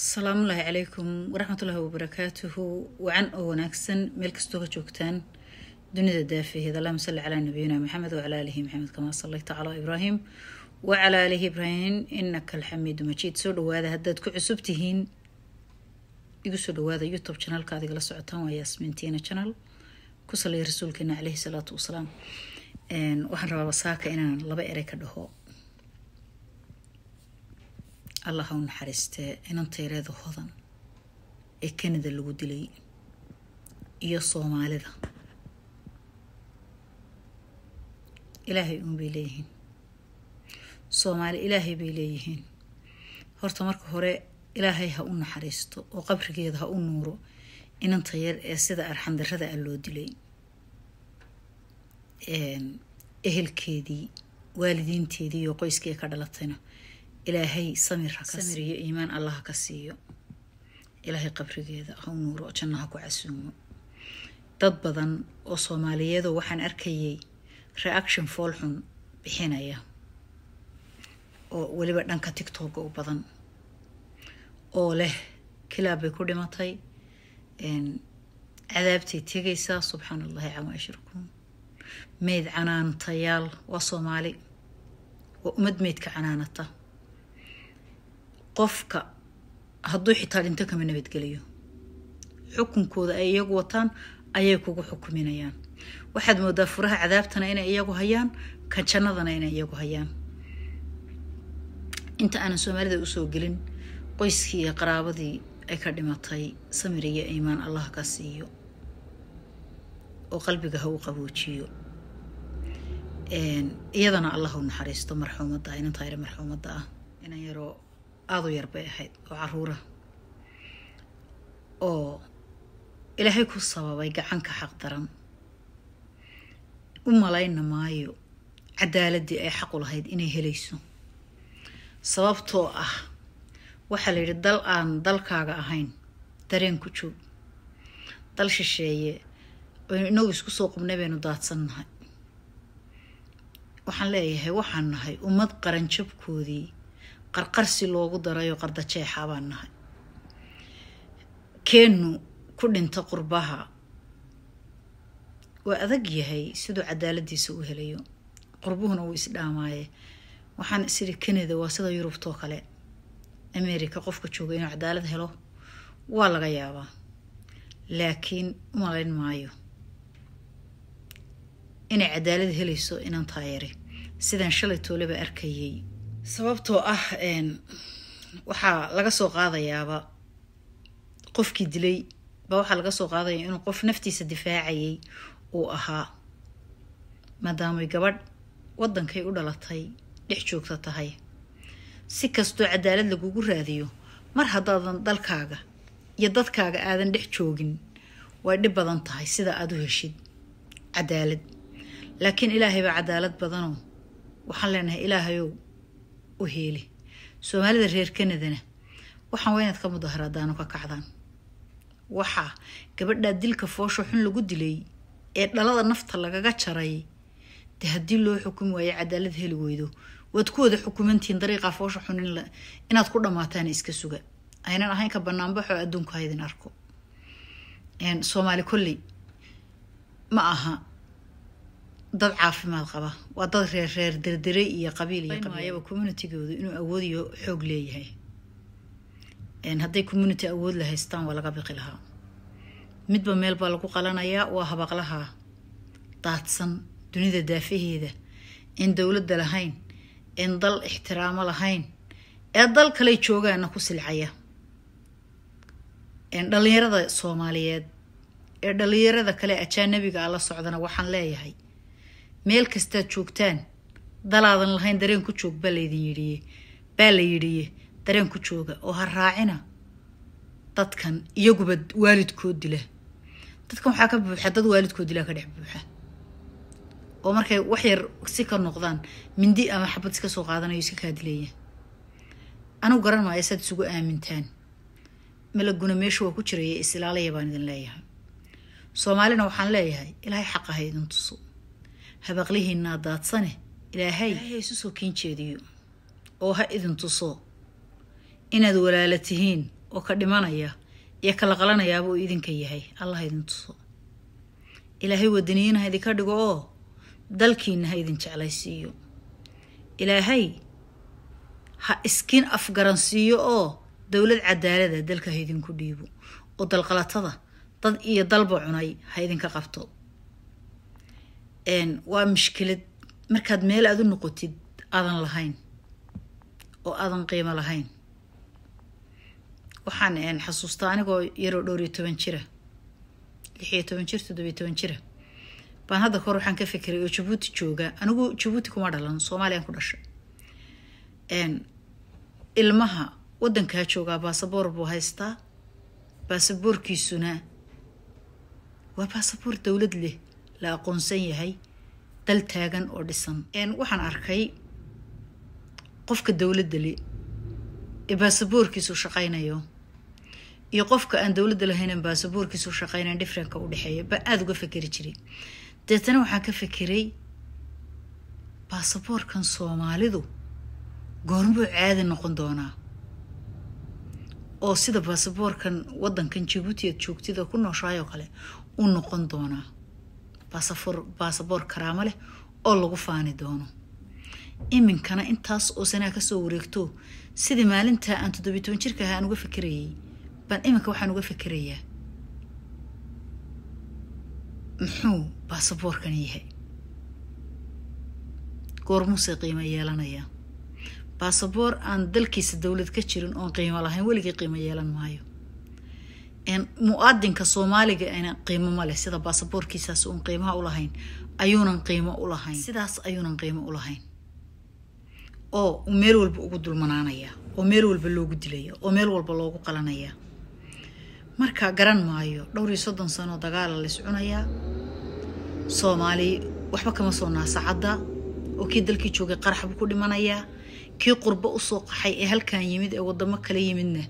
asalaamullaahi calaykum waraxmatullaahi wabarakaatuhu wacan oo wanaagsan meel kastoo ka joogtaan dunida daafaheed allahuma salli calaa nabiyina maxamed wacalaa alihi maxamed kamaa sallayta calaa ibraahim wacalaa aalihi ibraahim inaka alxamiidu majiid soo dhawaada haddaad ku cusub tihiin igu soo dhawaada youtube janaalka adigala socotaan waa yaasmintiina janaal ku sallaya rasuulkeena caleyhi salaatu wasalaam waxaan rabaa wasaaka inaan laba erey ka dhaho allah u naxariistee inanta yareeda hodan ee kanada lagu dilay iyo soomaalida ilaahay uun bay leeyihiin soomaali ilaahay bay leeyihiin horta marka hore ilaahay ha u naxariisto oo qabrigeeda ha u nuuro inanta yar ee sida arxandarada ah loo dilay ehm, ehelkeedii waalidiinteedii iyo qoyskii ka dhalatayna ilaahay samir iyo iimaan allaha ka siiyo ilaahay qabrigeeda ha u nuuro janno ha ku casuumo dad badan oo soomaaliyeedo waxaan arkayay reaction fool xun bixinaya oo weliba dhanka tictooga u badan oo leh kilaab bay ku dhimatay cadaabtay tegaysaa subxaan allahi camaa ashrakuun meyd canaantayaal waa soomaali waa ummad meydka canaanata qofka hadduu xitaa dhinto kama nabadgeliyo xukunkooda ay iyagu wataan ayay kugu xukuminayaan waxaad moodaa furaha cadaabtana inay iyagu hayaan kan jannadana inay iyagu hayaan inta aanan soomaalida usoo gelin qoyskii iyo qaraabadii ay ka dhimatay samir iyo iimaan allah ka siiyo oo qalbiga ha u qaboojiyo iyadana allah u naxariisto marxuumadda inantayre marxuumadda ah inan yaroo aada u yar bay ahayd oo caruura oo ilaahay ku sababay gacanka xaq daran u malayna maayo cadaaladii ay xaqu lahayd inay helayso sababtoo ah waxaa la yidhi dal aan dalkaaga ahayn dareen ku joog dal shisheeye aynu inagu isku soo qubnay baynu daadsan nahay waxaan leeyahay waxaan nahay ummad qaranjabkoodii qarqarsi loogu darayo qardajeexa baan nahay keennu ku dhinta qurbaha waa adag yahay siduu cadaaladiisa u helayo qurbuhuna wuu isdhaamaaye waxaan isiri kanada waa sida yurubtoo kale america qofka jooga inuu cadaalad helo waa laga yaabaa laakiin u maayo inay cadaalad helayso inaan taayari sidaan shalay tooleba arkayay sababtoo ah waxaa laga soo qaadayaaba qofkii dilay ba waxaa laga soo qaadaya inuu qof naftiisa difaacayay uu ahaa maadaamay gabadh wadankay u dhalatay dhex joogta tahay si kastoo cadaalad lagugu raadiyo mar haddaadan dalkaaga iyo dadkaaga aadan dhex joogin way dhib badan tahay sida aada u heshid cadaalad laakiin ilaahay baa cadaalad badanoo waxaan leenahay ilaahayow u heeli soomaalida reer canadana waxaan waa inaad ka mudaharaadaanu ka kacdaan waxaa gabadhaa dilka foosho xun lagu dilay ee dhalada nafta lagaga jaray de haddii loo xukumi waayo cadaalad heli weydo waad ku wada xukumantihiin dariiqaa foosha xun inaad ku dhamaataan iska suga aynan ahayn ka banaanbaxoo adduunka haydin arko soomaali kolley ma aha dad caafimaad qaba waa dad reer reer derdere iyo qabiil iyoayaba communitigoodu inuu awoodiyo xoog leeyahay hadday community awood la haystaan waa laga biqi lahaa midba meel baa lagu qalanayaa waa habaqlaha daadsan dunida daafaheeda in dowladda lahayn in dal ixtiraamo lahayn ee dal kale joogaana ku silcaya dhalinyarada soomaaliyeed ee dhallinyarada kale ajaanabiga a la socdana waxaan leeyahay meel kastaad joogtaan dalaadan lahayn dareen ku joog baa laydin yidhiye baa la yidhiye dareen ku jooga oo ha raacina dadkan iyaguba waalidkood dila dadkan waxaa ka buuxa dad waalidkood dilaa ka dhex buuxa oo markay wax yar si ka noqdaan mindi ama xabad iska soo qaadanayo iska kaa dilaya anugu garan maayo saad isugu aamintaan malaguna meesha waa ku jiraya isilaalaya baan idin leeyahay soomaalina waxaan leeyahay ilaahay xaqaha idin tuso habaqlihiinnaa daadsane ilaahay isusoo kiin jeediyo oo ha idin tuso inaad walaala tihiin oo ka dhimanaya iyo kala qalanayaaba uu idinka yahay allah idin tuso ilaahay wadaniyiin ha idinka dhigo oo dalkiinna ha idin jeclaysiiyo ilaahay ha iskiin afgaransiiyo oo dowlad cadaalada dalka ha idinku dhiibo oo dalqalatada dad iyo dalba cunay ha idinka qabto waa mushkilad markaad meel aad u noqotid aadan lahayn oo aadan qiimo lahayn waxaan xasuustaa anigoo yaroo dhowriyo toban jira lixiyo toban jir toddobiyo toban jira baan hadda kahor waxaan ka fikiray oo jabuuti jooga anigu jabuuti kuma dhalan soomaaliyaan ku dhashay ilmaha wadankaa joogaa baasaboor buu haystaa baasaboorkiisuna waa baasaboor dowlad leh la aqoonsan yahay dal taagan oo dhisan waxaan arkay qofka dowladda li ee baasaboorkiisu shaqaynayo iyo qofka aan dowladda lahaynan baasaboorkiisu shaqaynayn differentka u dhexeeya baa aada uga fakeri jiray deetana waxaan ka fekeray baasaboorkan soomaalidu goormuu caadi noqon doonaa oo sida baasaboorkan waddankan jibuuti aad joogtida ku nooshaayo kale u noqon doonaa baasaboor karaamo leh oo lagu faani doono iminkana intaas oo sanaa kasoo wareegto sidii maalintaa aan toddobiy toban jirka ahaa aan uga fakerayay baan iminka waxaan uga fakerayaa muxuu baasaboorkan yahay goormuuse qiimo yeelanaya baasaboor aan dalkiisa dowlad ka jirin oon qiimo lahayn weligii qiimo yeelan maayo muaadinka soomaaliga ena qiimo maleh sida baasaboorkiisaas uun qiimaha u lahayn ayuunan qiimo u lahayn sidaas ayuunan qiimo u lahayn oo meel walba ugu dulmanaanaya oo meel walba loogu dilaya oo meel walba loogu qalanaya marka garan maayo dhowr iyo soddon sanoo dagaala lays cunayaa soomaali waxba kama soo naasacadda oo kii dalkii joogay qarax ku dhimanayaa kii qurbo usoo qaxay ee halkan yimid ee wadamo kala yimidna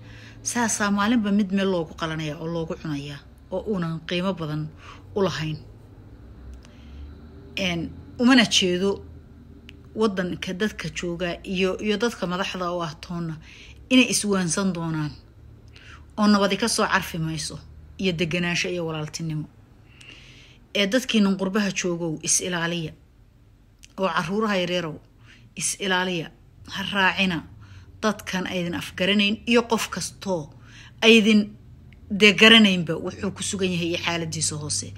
saasaa maalinba mid meel loogu qalanaya oo loogu cunaya oo uunan qiimo badan u lahayn umana jeedo wadanka dadka jooga iyo iyo dadka madaxda oo ah toonna inay iswaansan doonaan oo nabadi ka soo carfi mayso iyo deganaansho iyo walaaltinimo ee dadkiinan qurbaha joogow is ilaaliya oo caruuraha yareerow is ilaaliya ha raacina dadkan aydin afgaranayn iyo qof kastoo aydin dee garanaynba wuxuu ku sugan yahay iyo xaaladiisa hoose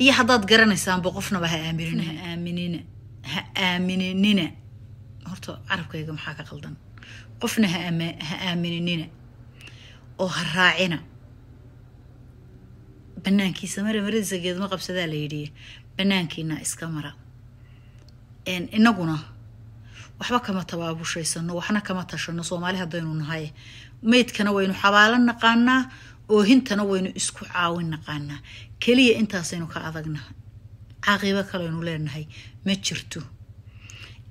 iyo haddaad garanaysaanba qofnaba ha aaminina ha aaminina ha aaminina horta carabkayga maxaa ka qaldan qofna ha aamininina oo ha raacina banaankiisa mara maradiisa geedma qabsadaa la yidhi banaankiina iska mara inaguna waxba kama tabaabushaysanno waxna kama tashano soomaali haddaynu nahay meydkana waynu xabaalo naqaanaa oohintana waynu isku caawin naqaanaa keliya intaasaynu ka adagnaha caaqibo kaleynu leenahay ma jirto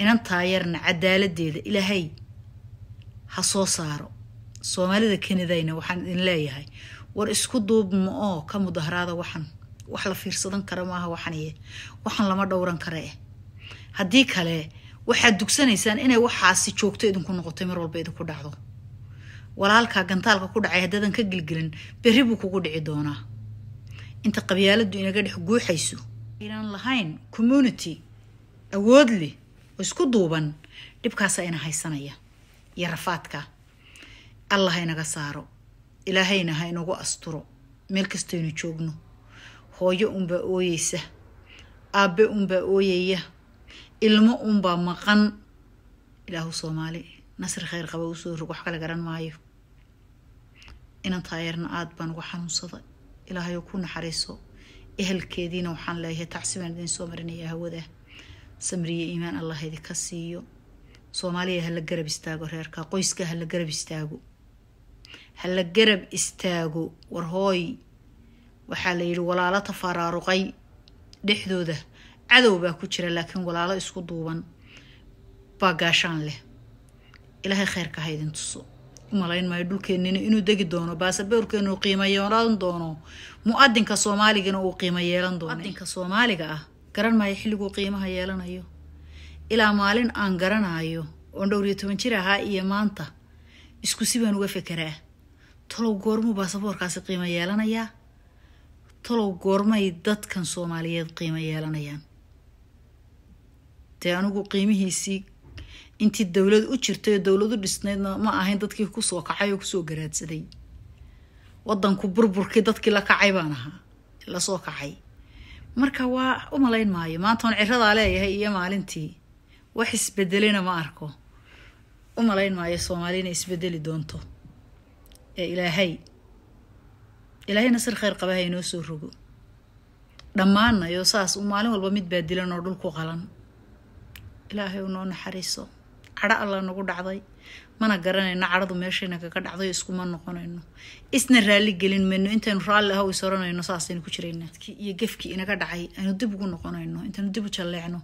inantaa yarna cadaaladeeda ilaahay ha soo saaro soomaalida kanadayna waxaan idin leeyahay war isku duubma oo ka mudaharaada waxan wax la fiirsadan kara maaha waxaniye waxan lama dhowran kare haddii kale waxaad dugsanaysaan inay waxaasi joogto idinku noqoto mar walba idinku dhacdo walaalkaa gantaalka ku dhacay haddaadan ka gelgelin berri buu kugu dhici doonaa inta qabyaaladdu inaga dhex guuxayso inaan lahayn community awood leh oo isku duuban dhibkaasa ina haysanaya iyo rafaadka allah inaga saaro ilaahayna ha inagu asturo meel kastaynu joogno hooyo unbaa ooyeysa aabbe unbaa ooyeya ilmo unbaa maqan ilaahu soomaali nasri kheyr qaba usoo rog wax kala garan maayo inan taayeerna aada baan uga xanuunsada ilaahay ku naxariiso ehelkeediina waxaan leeyahay tacsibaan idiin soo marinaya hawada samriye iimaan allah idinka siiyo soomaaliya hala garab istaago reerka qoyska hala garab istaago hala garab istaago war hooy waxaa la yidhi walaalo tafaraaruqay dhexdooda cadow baa ku jira laakiin walaalo isku duuban baa gaashaan leh ilaahay kheyrka ha idin tuso umalayn maayo dhulkeenina inuu degi doono baasaboorkeenu qiimo yeelan doono muadinka adinka soomaaligana uu qiimo yeelan doono muadinka soomaaliga ah garan maayo xilliguu qiimaha yeelanayo ilaa maalin aan garanayo oon dhowr iyo toban jir ahaa iyo maanta isku si baan uga fekeraa talow goormuu baasaboorkaasi qiimo yeelanayaa talow goormay dadkan soomaaliyeed qiimo yeelanayaan dee anigu qiimihiisii intii dowlad u jirtay oo dowladu dhisnaydna ma ahayn dadkii kusoo kacay oo kusoo garaadsaday wadanku burburkii dadkii la kacay baan ahaa lasoo kacay marka waa u malayn maayo maanta ciradaa leeyahay iyo maalintii wax isbedelina ma arko u malayn maayo soomaali inay isbedeli doonto ee ilaahay ilaahayna sir kheyr qabaha inoo soo rogo dhammaanayoo saas u maalin walba mid baa dilan oo dhulku qalan ilaahay noo naxariiso cadho alla nagu dhacday mana garanayno cadhadu meeshayna dhacday iskuma noqonayno isna raalli gelin mayno intaynu raalli ah isoranayno saasaynu ku jiraynaadkii iyo gefkii inaga dhacay aynu dib ugu noqonayno intaynu dib u jalleecno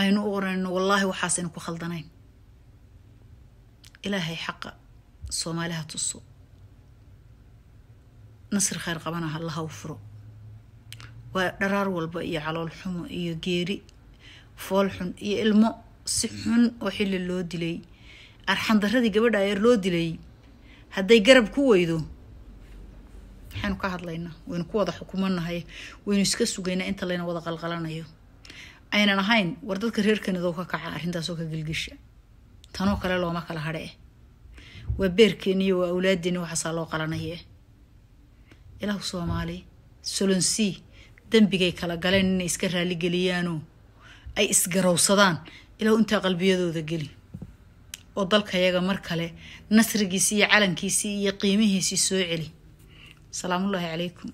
aynu u oranayno wallaahi waxaasaynu ku khaldanayn ilaahay xaqa soomaaliha tuso nasri khayr qabanaha allaha u waa dharaar walba iyo calool xumo iyo geeri fool xun iyo ilmo si xun oo xili loo dilay arxandaradii daradii gabadha ayeer loo dilay hadday garab ku weydo maxaynu ka hadlaynaa waynu ku wada xukumanahay waynu iska sugaynaa inta layna wada qalqalanayo aynan ahayn war dadka reer kanadoo ka kaca arrintaasoo ka gelgesha tanoo kale looma kala hadhe waa beerkeeniiyo waa awlaaddeeni waxaasaa loo qalanaye ilaahu soomaali solonsii dembigay kala galeen inay iska raaligeliyaan ay isgarowsadaan ilaa intaa qalbiyadooda gelin oo dalka yaga mar kale nasrigiisii iyo calankiisii iyo qiimihiisii soo celi asalaamullaahi calaykum